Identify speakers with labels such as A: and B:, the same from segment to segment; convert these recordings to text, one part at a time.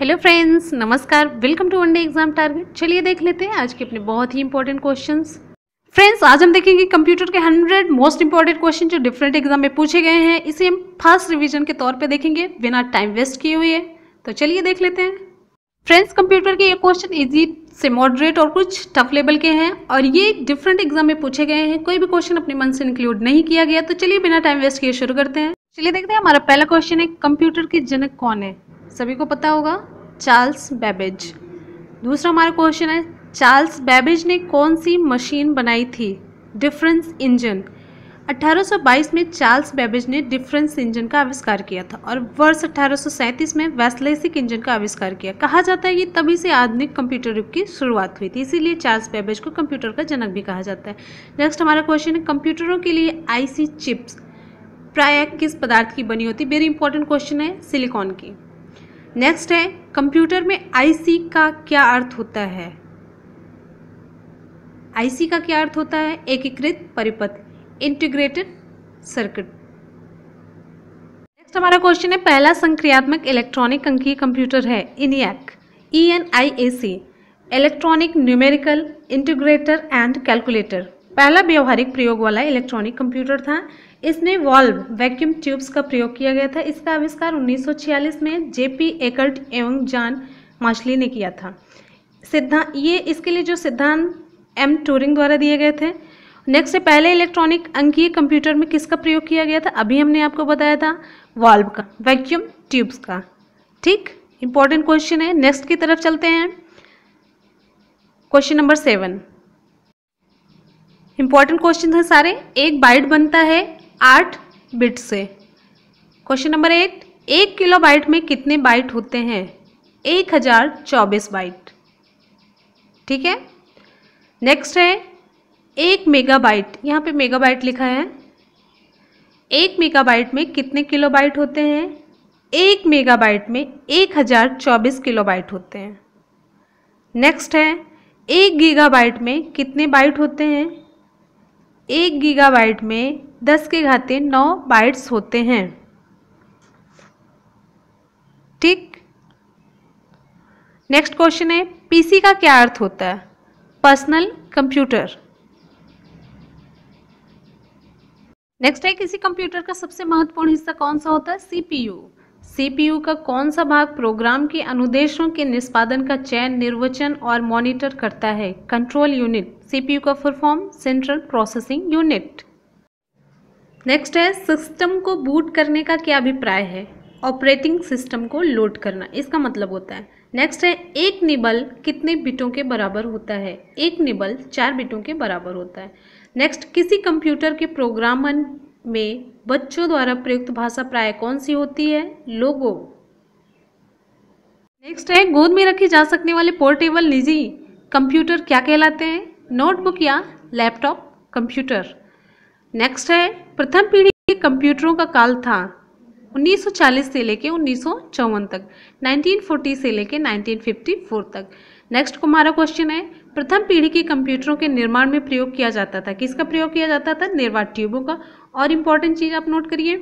A: hello friends नमस्कार welcome to one day exam target चलिए देख लेते हैं आज के अपने बहुत ही इंपॉर्टेंट क्वेश्चंस फ्रेंड्स आज हम देखेंगे कंप्यूटर के 100 मोस्ट इंपॉर्टेंट क्वेश्चन जो डिफरेंट एग्जाम में पूछे गए हैं इसे हम फास्ट रिवीजन के तौर पे देखेंगे बिना टाइम वेस्ट किए हुए तो चलिए देख लेते हैं फ्रेंड्स कंप्यूटर के ये क्वेश्चन इजी से मॉडरेट और कुछ टफ लेवल के हैं और ये डिफरेंट एग्जाम में पूछे गए हैं कोई भी क्वेश्चन अपने मन से इंक्लूड नहीं किया गया तो चलिए बिना टाइम वेस्ट किए शुरू करते हैं चलिए देखते हैं हमारा पहला क्वेश्चन है कंप्यूटर के जनक कौन है सभी को पता होगा चार्ल्स बैबेज दूसरा हमारा क्वेश्चन है चार्ल्स बेबेज ने कौन सी मशीन बनाई थी डिफरेंस इंजन 1822 में चार्ल्स बेबेज ने डिफरेंस इंजन का आविष्कार किया था और वर्ष 1837 में वैसलेसिक इंजन का आविष्कार किया कहा जाता है कि तभी से आधुनिक कंप्यूटर युग की शुरुआत हुई थी इसीलिए चार्ल्स बैबेज को कंप्यूटर का जनक भी कहा जाता है नेक्स्ट हमारा क्वेश्चन है कंप्यूटरों के लिए आईसी चिप्स प्राय किस पदार्थ की बनी होती वेरी इंपॉर्टेंट क्वेश्चन है सिलिकॉन की नेक्स्ट है कंप्यूटर में आईसी का क्या अर्थ होता है आईसी का क्या अर्थ होता है एकीकृत परिपथ इंटीग्रेटेड सर्किट नेक्स्ट हमारा क्वेश्चन है पहला संक्रियात्मक इलेक्ट्रॉनिक अंकीय कंप्यूटर है ENIAC E N I A C electronic numerical integrator and calculator पहला व्यवहारिक प्रयोग वाला इलेक्ट्रॉनिक कंप्यूटर था इसमें वॉल्व वैक्यूम ट्यूब्स का प्रयोग किया गया था इसका आविष्कार 1946 में जेपी एकर्ट एवं जॉन माशली ने किया था सिद्धांत ये इसके लिए जो सिद्धांत एम टूरिंग द्वारा दिए गए थे नेक्स्ट से पहले इलेक्ट्रॉनिक अंकीय कंप्यूटर में किसका प्रयोग किया गया था अभी हमने आपको बताया था वॉल्व का वैक्यूम ट्यूब्स का ठीक इंपॉर्टेंट क्वेश्चन है नेक्स्ट की तरफ चलते हैं question number seven important question है सारे एक बाइट बनता है आठ बिट से क्वेश्चन नंबर एट एक किलो बाइट में कितने बाइट होते हैं एक हजार चौबीस बाइट ठीक है नेक्स्ट है एक मेगा बाइट यहाँ पे मेगा बाइट लिखा है एक मेगा बाइट में कितने किलो बाइट होते हैं एक मेगा बाइट में एक हजार चौबीस किलो बाइट होते हैं नेक्स्ट है एक गीगा बाइट में कितने बाइट होते हैं एक गीगा बाइट में दस के घाते नौ बाइट्स होते हैं ठीक नेक्स्ट क्वेश्चन है पीसी का क्या अर्थ होता है पर्सनल कंप्यूटर नेक्स्ट है किसी कंप्यूटर का सबसे महत्वपूर्ण हिस्सा कौन सा होता है सीपीयू सीपीयू का कौन सा भाग प्रोग्राम के अनुदेशों के निष्पादन का चयन निर्वचन और मॉनिटर करता है कंट्रोल यूनिट सीपीयू का full form central processing unit next है सिस्टम को बूट करने का क्या अभिप्राय है ऑपरेटिंग सिस्टम को लोड करना इसका मतलब होता है नेक्स्ट है एक निबल कितने बिटों के बराबर होता है एक निबल चार बिटों के बराबर होता है नेक्स्ट किसी कंप्यूटर के प्रोग्रामन में बच्चों द्वारा प्रयुक्त भाषा प्राय कौन सी होती है लोगो नेक्स्ट है गोद में रखे जा सकने वाले पोर्टेबल निजी कंप्यूटर क्या कहलाते हैं नोटबुक या लैपटॉप कंप्यूटर नेक्स्ट है प्रथम पीढ़ी के कंप्यूटरों का काल था 1940 से लेके उन्नीस तक 1940 से लेके 1954 तक नेक्स्ट हमारा क्वेश्चन है प्रथम पीढ़ी के कंप्यूटरों के निर्माण में प्रयोग किया जाता था किसका प्रयोग किया जाता था निर्वाह ट्यूबों का और इम्पोर्टेंट चीज़ आप नोट करिए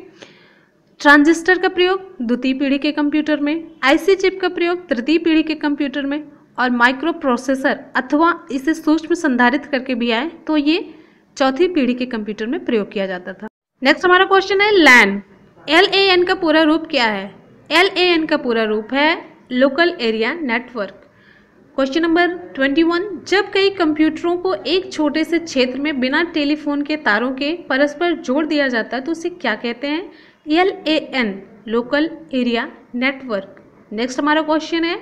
A: ट्रांजिस्टर का प्रयोग द्वितीय पीढ़ी के कंप्यूटर में आईसी चिप का प्रयोग तृतीय पीढ़ी के कंप्यूटर में और माइक्रो प्रोसेसर अथवा इसे सूक्ष्म संधारित करके भी आए तो ये चौथी पीढ़ी के कंप्यूटर में प्रयोग किया जाता था नेक्स्ट हमारा क्वेश्चन है लैन एल ए एन का पूरा रूप क्या है एल ए एन का पूरा रूप है local area network question number twenty one जब कई कंप्यूटरों को एक छोटे से क्षेत्र में बिना टेलीफोन के तारों के परस्पर जोड़ दिया जाता है तो उसे क्या कहते हैं L A N local area network next हमारा क्वेश्चन है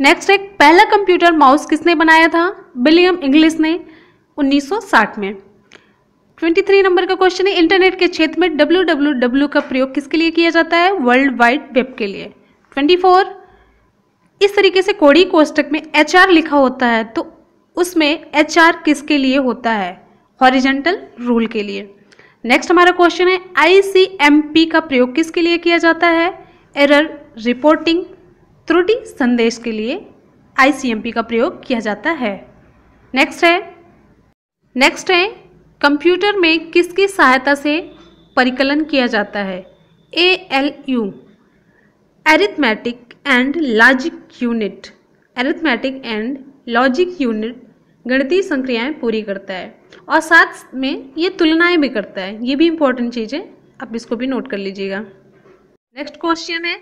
A: नेक्स्ट एक पहला कंप्यूटर माउस किसने बनाया था विलियम इंग्लिश ने 1960 में 23 नंबर का क्वेश्चन है इंटरनेट के क्षेत्र में डब्ल्यू का प्रयोग किसके लिए किया जाता है वर्ल्ड वाइड वेब के लिए 24 इस तरीके से कोड़ी कोष्टक में एच लिखा होता है तो उसमें एच किसके लिए होता है हॉरिजेंटल रूल के लिए नेक्स्ट हमारा क्वेश्चन है आई का प्रयोग किसके लिए किया जाता है एरर रिपोर्टिंग त्रुटि संदेश के लिए आई का प्रयोग किया जाता है नेक्स्ट है नेक्स्ट है कंप्यूटर में किसकी सहायता से परिकलन किया जाता है A L U arithmetic and logic unit arithmetic and logic unit गणितीय संक्रियाएं पूरी करता है और साथ में ये तुलनाएं भी करता है ये भी इंपॉर्टेंट चीज़ है आप इसको भी नोट कर लीजिएगा नेक्स्ट क्वेश्चन है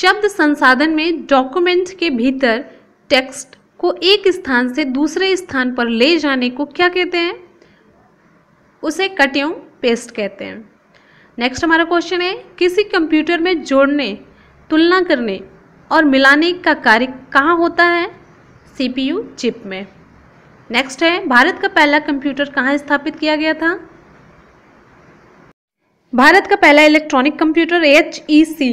A: शब्द संसाधन में डॉक्यूमेंट के भीतर टेक्स्ट को एक स्थान से दूसरे स्थान पर ले जाने को क्या कहते हैं उसे कट पेस्ट कहते हैं नेक्स्ट हमारा क्वेश्चन है किसी कंप्यूटर में जोड़ने तुलना करने और मिलाने का कार्य कहाँ होता है सीपीयू चिप में नेक्स्ट है भारत का पहला कंप्यूटर कहाँ स्थापित किया गया था भारत का पहला electronic computer H E C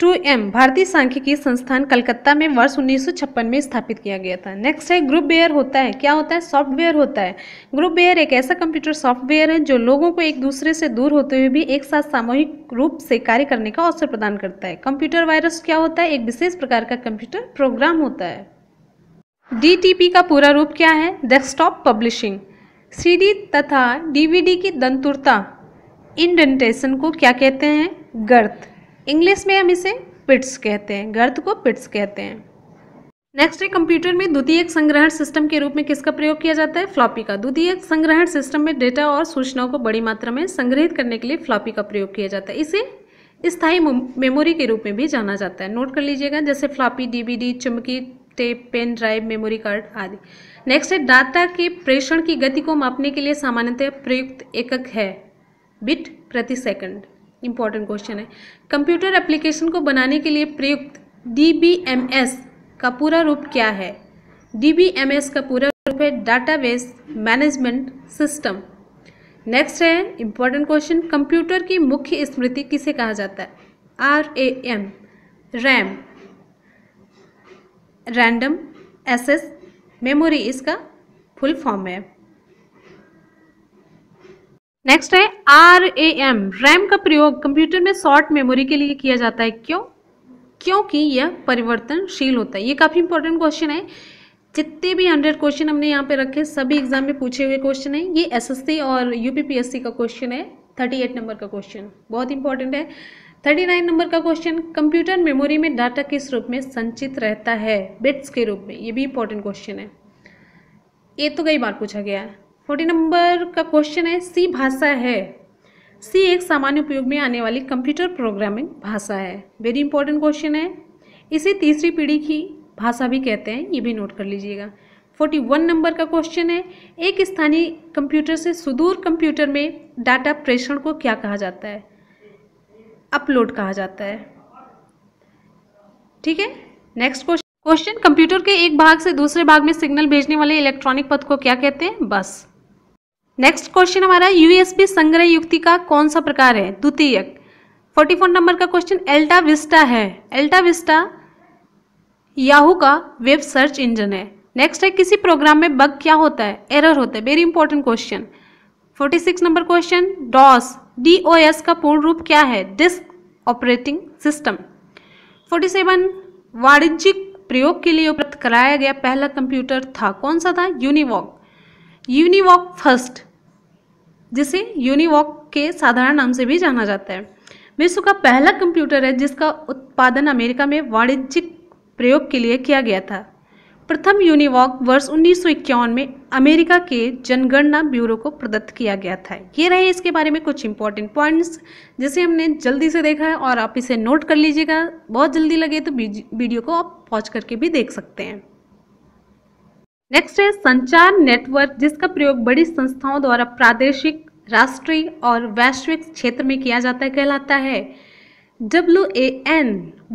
A: two M भारतीय सांख्यिकी संस्थान कलकत्ता में वर्ष 1956 में स्थापित किया गया था नेक्स्ट है ग्रुप बेयर होता है क्या होता है सॉफ्टवेयर होता है ग्रुप बेयर एक ऐसा कंप्यूटर सॉफ्टवेयर है जो लोगों को एक दूसरे से दूर होते हुए भी एक साथ सामूहिक रूप से कार्य करने का अवसर प्रदान करता है कंप्यूटर वायरस क्या होता है एक विशेष प्रकार का कंप्यूटर प्रोग्राम होता है डी का पूरा रूप क्या है डेस्कटॉप पब्लिशिंग सी तथा डी की दंतुरता इंडेंटेशन को क्या कहते हैं गर्थ इंग्लिश में हम इसे पिट्स कहते हैं गर्द को पिट्स कहते हैं नेक्स्ट है कंप्यूटर में द्वितीय संग्रहण सिस्टम के रूप में किसका प्रयोग किया जाता है फ्लॉपी का द्वितीय संग्रहण सिस्टम में डेटा और सूचनाओं को बड़ी मात्रा में संग्रहित करने के लिए फ्लॉपी का प्रयोग किया जाता है इसे स्थायी मेमोरी के रूप में भी जाना जाता है नोट कर लीजिएगा जैसे फ्लॉपी डीवीडी चुमकी tape pen drive memory card आदि नेक्स्ट है डाटा के प्रेषण की गति को मापने के लिए सामान्यतः प्रयुक्त एकक है बिट प्रति सेकंड इंपॉर्टेंट क्वेश्चन है कंप्यूटर एप्लीकेशन को बनाने के लिए प्रयुक्त डीबीएमएस का पूरा रूप क्या है डीबीएमएस का पूरा रूप है डाटाबेस मैनेजमेंट सिस्टम नेक्स्ट है इंपॉर्टेंट क्वेश्चन कंप्यूटर की मुख्य स्मृति किसे कहा जाता है R A M RAM random access memory इसका फुल फॉर्म है नेक्स्ट है आर ए एम रैम का प्रयोग कंप्यूटर में शॉर्ट मेमोरी के लिए किया जाता है क्यों क्योंकि यह परिवर्तनशील होता है ये काफ़ी इंपॉर्टेंट क्वेश्चन है जितने भी हंड्रेड क्वेश्चन हमने यहाँ पे रखे सभी एग्जाम में पूछे हुए क्वेश्चन है ये एसएससी और यूपीपीएससी का क्वेश्चन है थर्टी एट नंबर का क्वेश्चन बहुत इंपॉर्टेंट है थर्टी नाइन नंबर का क्वेश्चन कंप्यूटर मेमोरी में डाटा किस रूप में संचित रहता है बिट्स के रूप में ये भी इंपॉर्टेंट क्वेश्चन है ये तो कई बार पूछा गया है फोर्टी नंबर का क्वेश्चन है सी भाषा है सी एक सामान्य उपयोग में आने वाली कंप्यूटर प्रोग्रामिंग भाषा है वेरी इंपॉर्टेंट क्वेश्चन है इसे तीसरी पीढ़ी की भाषा भी कहते हैं ये भी नोट कर लीजिएगा फोर्टी वन नंबर का क्वेश्चन है एक स्थानीय कंप्यूटर से सुदूर कंप्यूटर में डाटा प्रेषण को क्या कहा जाता है अपलोड कहा जाता है ठीक है नेक्स्ट क्वेश्चन क्वेश्चन कंप्यूटर के एक भाग से दूसरे भाग में सिग्नल भेजने वाले इलेक्ट्रॉनिक पथ को क्या कहते हैं बस नेक्स्ट क्वेश्चन हमारा यूएसपी संग्रह युक्ति का कौन सा प्रकार है द्वितीयक फोर्टी फोर नंबर का क्वेश्चन एल्टा विस्टा है एल्टा विस्टा याहू का वेब सर्च इंजन है नेक्स्ट है किसी प्रोग्राम में बग क्या होता है एरर होता है very important question forty six number question DOS D O S का पूर्ण रूप क्या है disk operating system forty seven वाणिज्यिक प्रयोग के लिए उपलब्ध कराया गया पहला कंप्यूटर था कौन सा था यूनिवॉक यूनिवॉक फर्स्ट जिसे यूनिवॉक के साधारण नाम से भी जाना जाता है विश्व का पहला कंप्यूटर है जिसका उत्पादन अमेरिका में वाणिज्यिक प्रयोग के लिए किया गया था प्रथम यूनिवॉक वर्ष उन्नीस में अमेरिका के जनगणना ब्यूरो को प्रदत्त किया गया था ये रहे इसके बारे में कुछ इंपॉर्टेंट पॉइंट्स जिसे हमने जल्दी से देखा है और आप इसे नोट कर लीजिएगा बहुत जल्दी लगे तो वीडियो को आप पॉज करके भी देख सकते हैं नेक्स्ट है संचार नेटवर्क जिसका प्रयोग बड़ी संस्थाओं द्वारा प्रादेशिक राष्ट्रीय और वैश्विक क्षेत्र में किया जाता है कहलाता है W A N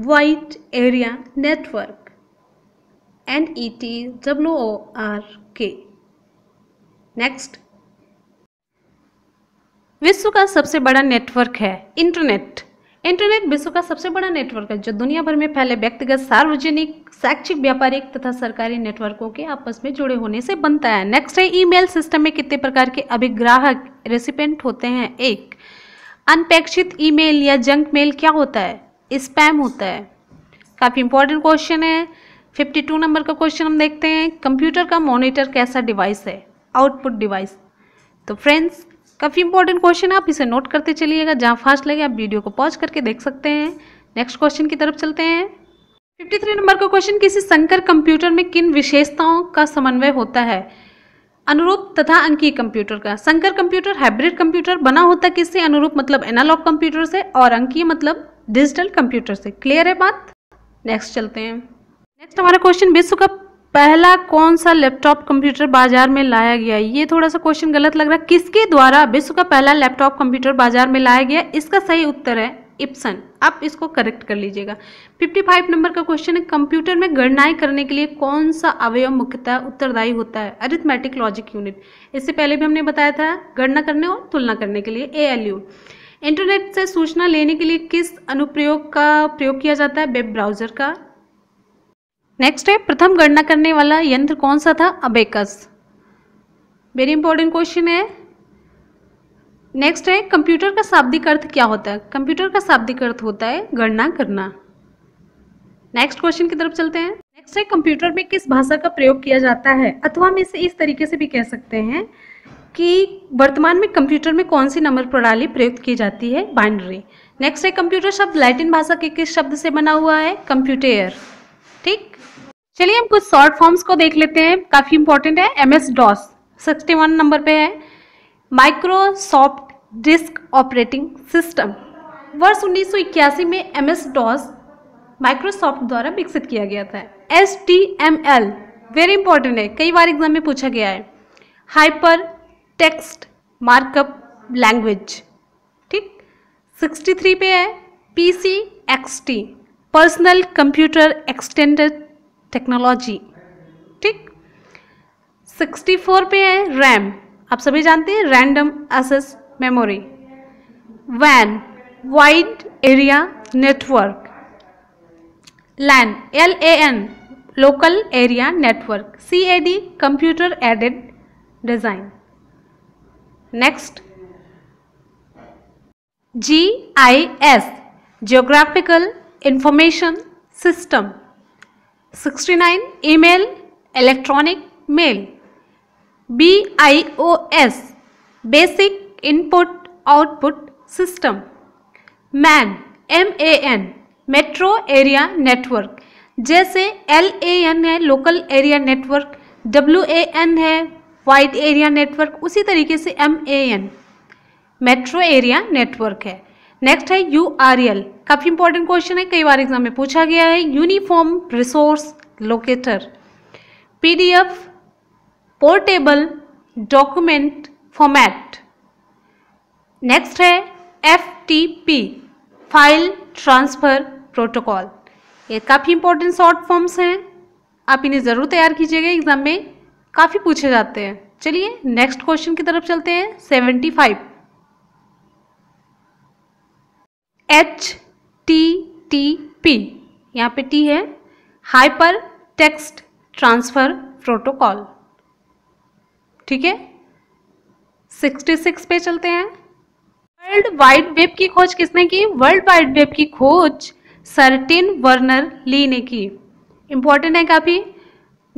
A: wide area network N E T W O R K next विश्व का सबसे बड़ा नेटवर्क है इंटरनेट इंटरनेट विश्व का सबसे बड़ा नेटवर्क है जो दुनिया भर में फैले व्यक्तिगत सार्वजनिक शैक्षिक व्यापारिक तथा सरकारी नेटवर्कों के आपस में जुड़े होने से बनता है नेक्स्ट है ईमेल सिस्टम में कितने प्रकार के अभिग्राहक रेसिपेंट होते हैं एक अनपेक्षित ईमेल या जंक मेल क्या होता है स्पैम होता है काफ़ी इंपॉर्टेंट क्वेश्चन है फिफ्टी नंबर का क्वेश्चन हम देखते हैं कंप्यूटर का मॉनिटर कैसा डिवाइस है आउटपुट डिवाइस तो फ्रेंड्स काफ़ी इंपॉर्टेंट क्वेश्चन है आप इसे नोट करते चलिएगा जहाँ फास्ट लगे आप वीडियो को पॉज करके देख सकते हैं नेक्स्ट क्वेश्चन की तरफ चलते हैं 53 नंबर का क्वेश्चन किसी संकर कंप्यूटर में किन विशेषताओं का समन्वय होता है अनुरूप तथा अंकीय कंप्यूटर का संकर कंप्यूटर हाइब्रिड कंप्यूटर बना होता किससे अनुरूप मतलब एनालॉग कंप्यूटर से और अंकीय मतलब डिजिटल कंप्यूटर से क्लियर है बात नेक्स्ट चलते हैं नेक्स्ट हमारा क्वेश्चन विश्व कप पहला कौन सा लैपटॉप कंप्यूटर बाजार में लाया गया ये थोड़ा सा क्वेश्चन गलत लग रहा है किसके द्वारा विश्व का पहला लैपटॉप कंप्यूटर बाजार में लाया गया इसका सही उत्तर है इप्सन आप इसको करेक्ट कर लीजिएगा 55 नंबर का क्वेश्चन है कंप्यूटर में गणनाएं करने के लिए कौन सा अवयव मुख्यतः उत्तरदायी होता है अरिथमेटिक लॉजिक यूनिट इससे पहले भी हमने बताया था गणना करने और तुलना करने के लिए ए इंटरनेट से सूचना लेने के लिए किस अनुप्रयोग का प्रयोग किया जाता है वेब ब्राउजर का नेक्स्ट है प्रथम गणना करने वाला यंत्र कौन सा था अबेकस वेरी इंपॉर्टेंट क्वेश्चन है नेक्स्ट है कंप्यूटर का शाब्दिक अर्थ क्या होता है कंप्यूटर का शाब्दिक अर्थ होता है गणना करना नेक्स्ट क्वेश्चन की तरफ चलते हैं नेक्स्ट है कंप्यूटर में किस भाषा का प्रयोग किया जाता है अथवा हम इसे इस तरीके से भी कह सकते हैं कि वर्तमान में कंप्यूटर में कौन सी नंबर प्रणाली प्रयुक्त की जाती है बाइनरी नेक्स्ट है कंप्यूटर शब्द लैटिन भाषा के किस शब्द से बना हुआ है कंप्यूटेयर चलिए हम कुछ शॉर्ट फॉर्म्स को देख लेते हैं काफ़ी इंपॉर्टेंट है MS DOS sixty one number पे है माइक्रोसॉफ्ट डिस्क ऑपरेटिंग सिस्टम वर्ष उन्नीस में एम एस डॉस माइक्रोसॉफ्ट द्वारा विकसित किया गया था S T M L very important है कई बार एग्जाम में पूछा गया है हाइपर टेक्स्ट मार्कअप लैंग्वेज ठीक 63 पे है P C X T personal computer extended technology ठीक 64 पे है रैम आप सभी जानते हैं रैंडम एसेस मेमोरी वैन wide area network LAN L A N local area network C A D computer aided design next G I S geographical information system sixty nine e mail electronic mail B I O S basic input output system MAN M A N metro area network जैसे L A N है local area network W A N है wide area network उसी तरीके से M A N metro area network है next है U R L काफ़ी important question है कई बार एग्जाम में पूछा गया है uniform resource locator PDF portable document format next है F T P file transfer protocol ये काफ़ी इंपॉर्टेंट शॉर्ट फॉर्म्स हैं आप इन्हें ज़रूर तैयार कीजिएगा एग्जाम में काफ़ी पूछे जाते हैं चलिए नेक्स्ट क्वेश्चन की तरफ चलते हैं seventy five H T T P यहाँ पे टी है हाइपर टेक्स्ट ट्रांसफ़र प्रोटोकॉल ठीक है 66 पे चलते हैं वर्ल्ड वाइड वेब की खोज किसने की वर्ल्ड वाइड वेब की खोज सर्टिन वर्नर ली ने की इंपॉर्टेंट है काफ़ी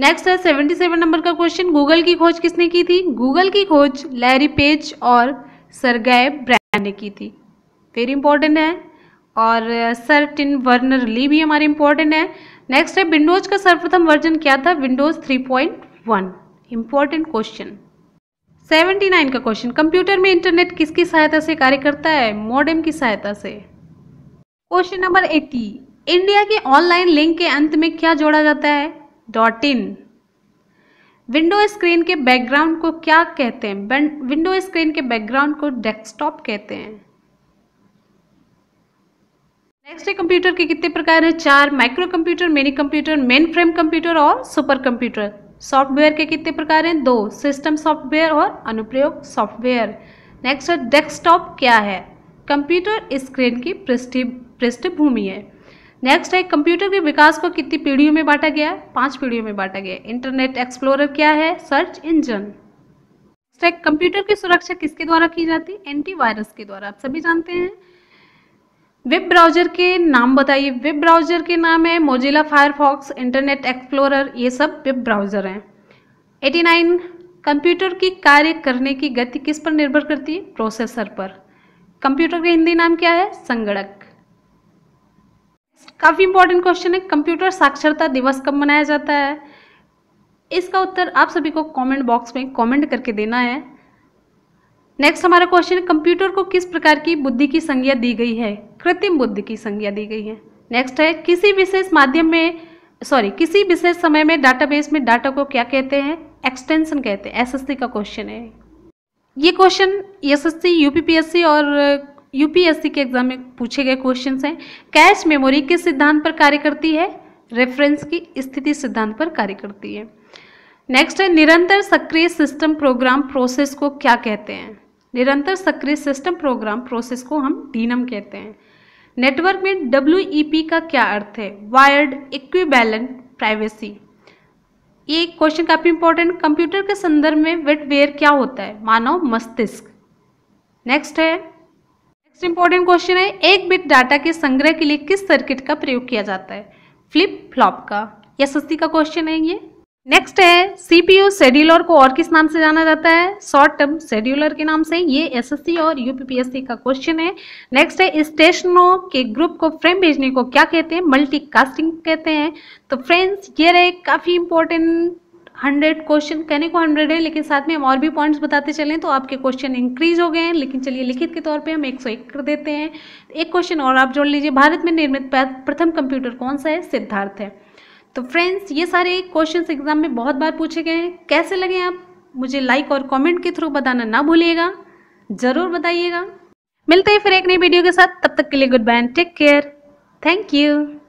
A: नेक्स्ट है 77 नंबर का क्वेश्चन गूगल की खोज किसने की थी गूगल की खोज लैरी पेज और सरगैब ब्रैंड ने की थी वेरी इंपॉर्टेंट है और सर्टिन वर्नर ली भी हमारे इंपॉर्टेंट है नेक्स्ट है विंडोज़ का सर्वप्रथम वर्जन क्या था विंडोज़ 3.1 इंपॉर्टेंट क्वेश्चन नाइन का क्वेश्चन कंप्यूटर में इंटरनेट किसकी सहायता से कार्य करता है मॉडेम की सहायता से क्वेश्चन नंबर एट्टी इंडिया के ऑनलाइन लिंक के अंत में क्या जोड़ा जाता है डॉट इन विंडो स्क्रीन के बैकग्राउंड को क्या कहते हैं विंडो स्क्रीन के बैकग्राउंड को डेस्कटॉप कहते हैं नेक्स्ट है कंप्यूटर के कितने प्रकार हैं चार micro computer mini computer mainframe computer और सुपर कंप्यूटर सॉफ्टवेयर के कितने प्रकार हैं दो सिस्टम सॉफ्टवेयर और अनुप्रयोग सॉफ्टवेयर नेक्स्ट है डेस्कटॉप क्या है कंप्यूटर स्क्रीन की पृष्ठभूमि है नेक्स्ट है कंप्यूटर के विकास को कितनी पीढ़ियों में बांटा गया है पांच पीढ़ियों में बांटा गया इंटरनेट एक्सप्लोरर क्या है सर्च इंजन कंप्यूटर की सुरक्षा किसके द्वारा की जाती है एंटीवायरस के द्वारा आप सभी जानते हैं वेब ब्राउजर के नाम बताइए वेब ब्राउजर के नाम है मोजिला फायरफॉक्स इंटरनेट एक्सप्लोरर ये सब वेब ब्राउजर हैं 89 कंप्यूटर की कार्य करने की गति किस पर निर्भर करती है प्रोसेसर पर कंप्यूटर का हिंदी नाम क्या है संगणक काफ़ी इंपॉर्टेंट क्वेश्चन है कंप्यूटर साक्षरता दिवस कब मनाया जाता है इसका उत्तर आप सभी को कमेंट बॉक्स में कमेंट करके देना है नेक्स्ट हमारा क्वेश्चन कंप्यूटर को किस प्रकार की बुद्धि की संज्ञा दी गई है कृत्रिम बुद्धि की संज्ञा दी गई है नेक्स्ट है किसी विशेष माध्यम में सॉरी किसी विशेष समय में डाटाबेस में डाटा को क्या कहते हैं एक्सटेंशन कहते हैं एसएससी का क्वेश्चन है ये क्वेश्चन एसएससी यूपीपीएससी और यूपीएससी के एग्जाम में पूछे गए क्वेश्चन हैं कैश मेमोरी किस सिद्धांत पर कार्य करती है रेफरेंस की स्थिति सिद्धांत पर कार्य करती है नेक्स्ट है निरंतर सक्रिय सिस्टम प्रोग्राम प्रोसेस को क्या कहते हैं निरंतर सक्रिय सिस्टम प्रोग्राम प्रोसेस को हम डीनम कहते हैं नेटवर्क में डब्ल्यू e का क्या अर्थ है वायर्ड इक्विबैलेंट प्राइवेसी ये क्वेश्चन काफ़ी इंपॉर्टेंट कंप्यूटर के संदर्भ में वेटवेयर क्या होता है मानव मस्तिष्क नेक्स्ट है नेक्स्ट इंपॉर्टेंट क्वेश्चन है एक बिट डाटा के संग्रह के लिए किस सर्किट का प्रयोग किया जाता है फ्लिप फ्लॉप का यह सस्ती का क्वेश्चन है ये नेक्स्ट है सीपीयू शेड्यूलर को और किस नाम से जाना जाता है शॉर्ट टर्म शेड्यूलर के नाम से ये एसएससी और यूपीपीएससी का क्वेश्चन है नेक्स्ट है स्टेशनों के ग्रुप को फ्रेम भेजने को क्या कहते हैं मल्टीकास्टिंग कहते हैं तो फ्रेंड्स ये रहे काफ़ी इंपॉर्टेंट हंड्रेड क्वेश्चन कहने को हंड्रेड है लेकिन साथ में हम और भी पॉइंट्स बताते चले तो आपके क्वेश्चन इंक्रीज हो गए हैं लेकिन चलिए लिखित के तौर पे हम 101 कर देते हैं एक क्वेश्चन और आप जोड़ लीजिए भारत में निर्मित प्रथम कंप्यूटर कौन सा है सिद्धार्थ है तो फ्रेंड्स ये सारे क्वेश्चंस एग्जाम में बहुत बार पूछे गए हैं कैसे लगे आप मुझे लाइक और कमेंट के थ्रू बताना ना भूलिएगा ज़रूर बताइएगा मिलते हैं फिर एक नई वीडियो के साथ तब तक के लिए good bye take care thank you